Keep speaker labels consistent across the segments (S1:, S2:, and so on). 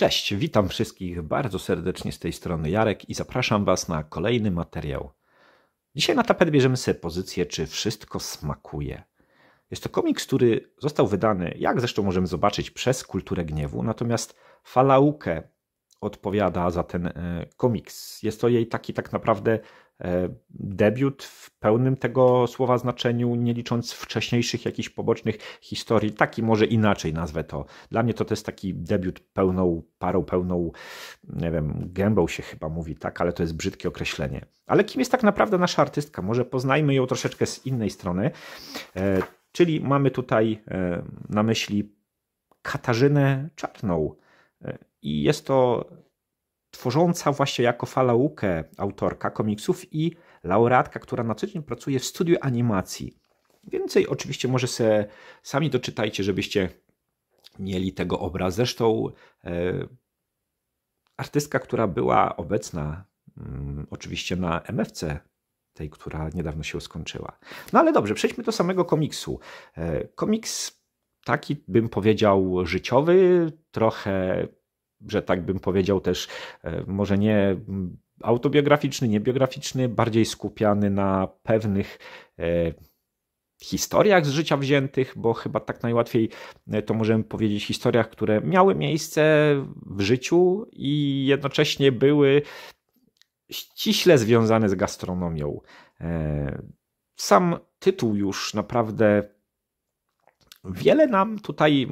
S1: Cześć, witam wszystkich bardzo serdecznie z tej strony Jarek i zapraszam Was na kolejny materiał. Dzisiaj na tapet bierzemy sobie pozycję Czy wszystko smakuje? Jest to komiks, który został wydany, jak zresztą możemy zobaczyć, przez Kulturę Gniewu, natomiast Falaukę odpowiada za ten e, komiks. Jest to jej taki tak naprawdę e, debiut w pełnym tego słowa znaczeniu, nie licząc wcześniejszych jakichś pobocznych historii. Taki może inaczej nazwę to. Dla mnie to, to jest taki debiut pełną parą, pełną, nie wiem, gębą się chyba mówi, tak, ale to jest brzydkie określenie. Ale kim jest tak naprawdę nasza artystka? Może poznajmy ją troszeczkę z innej strony. E, czyli mamy tutaj na myśli Katarzynę Czarną, i jest to tworząca właśnie jako falaukę autorka komiksów i laureatka, która na co dzień pracuje w studiu animacji. Więcej oczywiście może se sami doczytajcie, żebyście mieli tego obraz. Zresztą e, artystka, która była obecna mm, oczywiście na MFC, tej, która niedawno się skończyła. No ale dobrze, przejdźmy do samego komiksu. E, komiks taki bym powiedział życiowy, trochę że tak bym powiedział też, e, może nie autobiograficzny, niebiograficzny, bardziej skupiany na pewnych e, historiach z życia wziętych, bo chyba tak najłatwiej e, to możemy powiedzieć historiach, które miały miejsce w życiu i jednocześnie były ściśle związane z gastronomią. Sam tytuł już naprawdę wiele nam tutaj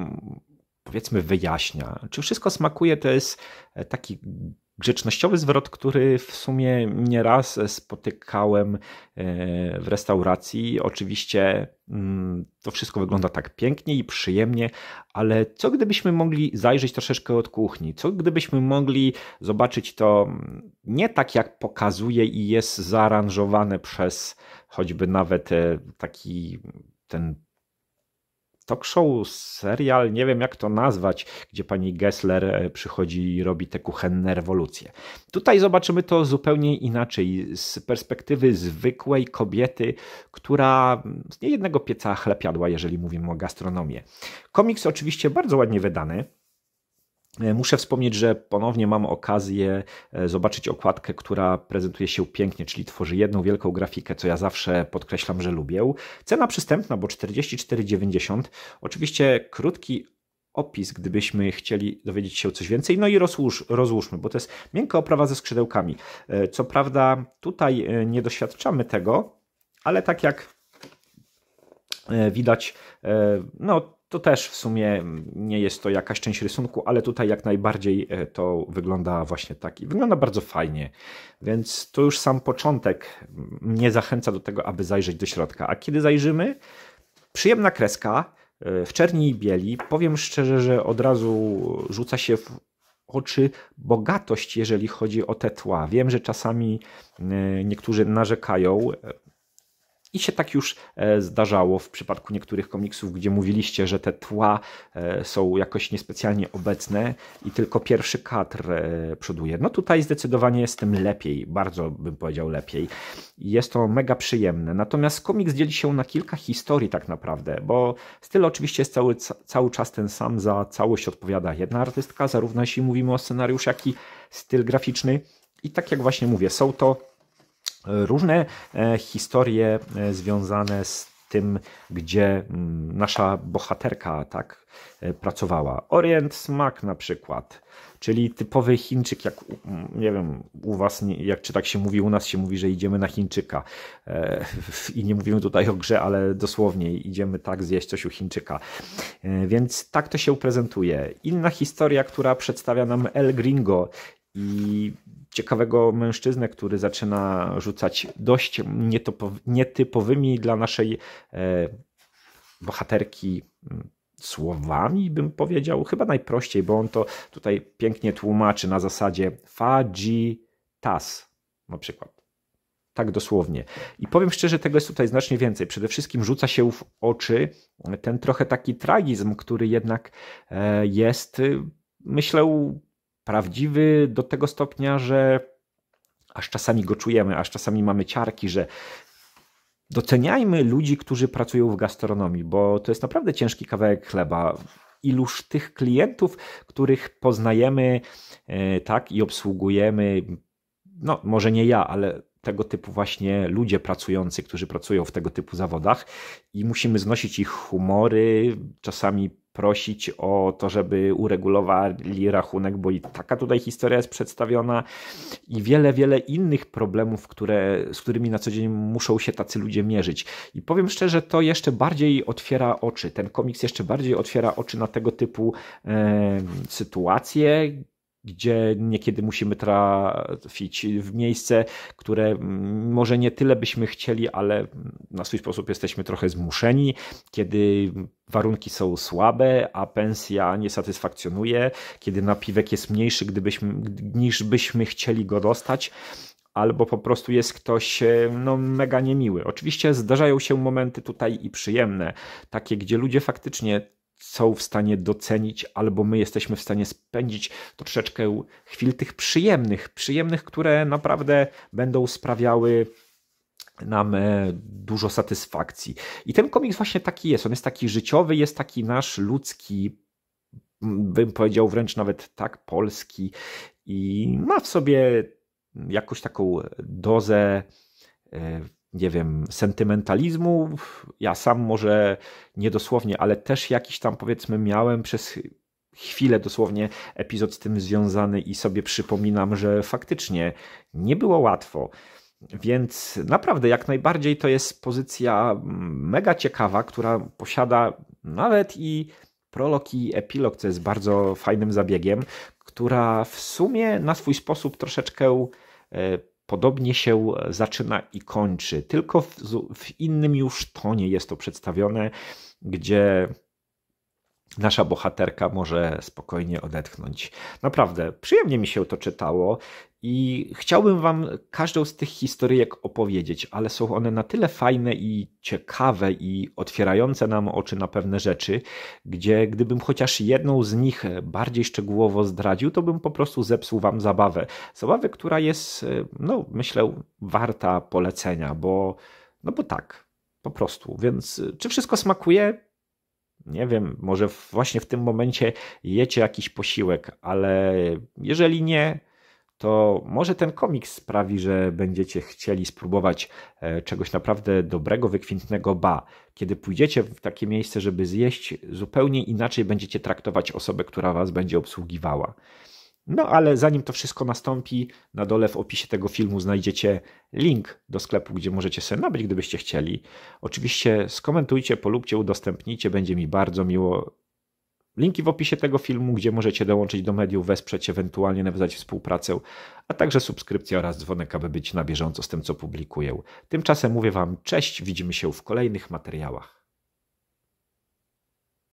S1: powiedzmy wyjaśnia. Czy wszystko smakuje to jest e, taki grzecznościowy zwrot, który w sumie nieraz spotykałem e, w restauracji. Oczywiście mm, to wszystko wygląda tak pięknie i przyjemnie, ale co gdybyśmy mogli zajrzeć troszeczkę od kuchni? Co gdybyśmy mogli zobaczyć to mm, nie tak, jak pokazuje i jest zaaranżowane przez choćby nawet e, taki ten talk show, serial, nie wiem jak to nazwać, gdzie pani Gessler e, przychodzi i robi te kuchenne rewolucje. Tutaj zobaczymy to zupełnie inaczej, z perspektywy zwykłej kobiety, która z niejednego pieca chlepiadła, jeżeli mówimy o gastronomię. Komiks oczywiście bardzo ładnie wydany, E, muszę wspomnieć, że ponownie mam okazję e, zobaczyć okładkę, która prezentuje się pięknie, czyli tworzy jedną wielką grafikę, co ja zawsze podkreślam, że lubię. Cena przystępna, bo 44,90. Oczywiście krótki opis, gdybyśmy chcieli dowiedzieć się coś więcej. No i rozłóż, rozłóżmy, bo to jest miękka oprawa ze skrzydełkami. E, co prawda, tutaj nie doświadczamy tego, ale tak jak widać, no to też w sumie nie jest to jakaś część rysunku, ale tutaj jak najbardziej e, to wygląda właśnie tak i wygląda bardzo fajnie. Więc to już sam początek mnie zachęca do tego, aby zajrzeć do środka. A kiedy zajrzymy, przyjemna kreska e, w czerni i bieli. Powiem szczerze, że od razu rzuca się w oczy bogatość, jeżeli chodzi o te tła. Wiem, że czasami e, niektórzy narzekają i się tak już e, zdarzało w przypadku niektórych komiksów, gdzie mówiliście, że te tła e, są jakoś niespecjalnie obecne i tylko pierwszy kadr e, przoduje. No tutaj zdecydowanie jest tym lepiej, bardzo bym powiedział lepiej. Jest to mega przyjemne. Natomiast komiks dzieli się na kilka historii tak naprawdę, bo styl oczywiście jest cały, cały czas ten sam, za całość odpowiada jedna artystka, zarówno jeśli mówimy o scenariusz, jak i styl graficzny. I tak jak właśnie mówię, są to różne e, historie e, związane z tym, gdzie mm, nasza bohaterka tak e, pracowała. Orient Smak na przykład, czyli typowy Chińczyk, jak nie wiem, u was, jak czy tak się mówi, u nas się mówi, że idziemy na Chińczyka. I nie mówimy tutaj o grze, ale dosłownie idziemy tak zjeść coś u Chińczyka. więc tak to się prezentuje. Inna historia, która przedstawia nam El Gringo i ciekawego mężczyznę, który zaczyna rzucać dość nietypowymi dla naszej e, bohaterki mm, słowami, bym powiedział, chyba najprościej, bo on to tutaj pięknie tłumaczy na zasadzie tas, na przykład. Tak dosłownie. I powiem szczerze, tego jest tutaj znacznie więcej. Przede wszystkim rzuca się w oczy ten trochę taki tragizm, który jednak e, jest, y, myślę, prawdziwy do tego stopnia, że aż czasami go czujemy, aż czasami mamy ciarki, że doceniajmy ludzi, którzy pracują w gastronomii, bo to jest naprawdę ciężki kawałek chleba. Iluż tych klientów, których poznajemy e, tak i obsługujemy, no może nie ja, ale tego typu właśnie ludzie pracujący, którzy pracują w tego typu zawodach i musimy znosić ich humory, czasami prosić o to, żeby uregulowali rachunek, bo i taka tutaj historia jest przedstawiona i wiele, wiele innych problemów, które, z którymi na co dzień muszą się tacy ludzie mierzyć. I powiem szczerze, to jeszcze bardziej otwiera oczy. Ten komiks jeszcze bardziej otwiera oczy na tego typu e, sytuacje, gdzie niekiedy musimy trafić w miejsce, które mm, może nie tyle byśmy chcieli, ale na swój sposób jesteśmy trochę zmuszeni, kiedy warunki są słabe, a pensja nie satysfakcjonuje, kiedy napiwek jest mniejszy, gdybyśmy, niż byśmy chcieli go dostać albo po prostu jest ktoś e, no, mega niemiły. Oczywiście zdarzają się momenty tutaj i przyjemne, takie, gdzie ludzie faktycznie są w stanie docenić, albo my jesteśmy w stanie spędzić troszeczkę chwil tych przyjemnych, przyjemnych, które naprawdę będą sprawiały nam e, dużo satysfakcji. I ten komiks właśnie taki jest. On jest taki życiowy, jest taki nasz ludzki, bym powiedział wręcz nawet tak polski i ma w sobie jakąś taką dozę e, nie wiem, sentymentalizmu. Ja sam może niedosłownie, ale też jakiś tam powiedzmy miałem przez chwilę dosłownie epizod z tym związany i sobie przypominam, że faktycznie nie było łatwo. Więc naprawdę jak najbardziej to jest pozycja mm, mega ciekawa, która posiada nawet i prolog i epilog, co jest bardzo fajnym zabiegiem, która w sumie na swój sposób troszeczkę e, podobnie się zaczyna i kończy, tylko w, w innym już tonie jest to przedstawione, gdzie nasza bohaterka może spokojnie odetchnąć. Naprawdę, przyjemnie mi się to czytało i chciałbym Wam każdą z tych historyjek opowiedzieć, ale są one na tyle fajne i ciekawe i otwierające nam oczy na pewne rzeczy, gdzie gdybym chociaż jedną z nich bardziej szczegółowo zdradził, to bym po prostu zepsuł Wam zabawę. Zabawę, która jest, no myślę, warta polecenia, bo, no bo tak, po prostu. Więc czy wszystko smakuje? nie wiem, może właśnie w tym momencie jecie jakiś posiłek, ale jeżeli nie, to może ten komiks sprawi, że będziecie chcieli spróbować e, czegoś naprawdę dobrego, wykwintnego ba. Kiedy pójdziecie w takie miejsce, żeby zjeść, zupełnie inaczej będziecie traktować osobę, która was będzie obsługiwała. No ale zanim to wszystko nastąpi, na dole w opisie tego filmu znajdziecie link do sklepu, gdzie możecie sobie nabyć, gdybyście chcieli. Oczywiście skomentujcie, polubcie, udostępnijcie, będzie mi bardzo miło. Linki w opisie tego filmu, gdzie możecie dołączyć do mediów, wesprzeć, ewentualnie nawiązać współpracę, a także subskrypcja oraz dzwonek, aby być na bieżąco z tym, co publikuję. Tymczasem mówię Wam cześć, widzimy się w kolejnych materiałach.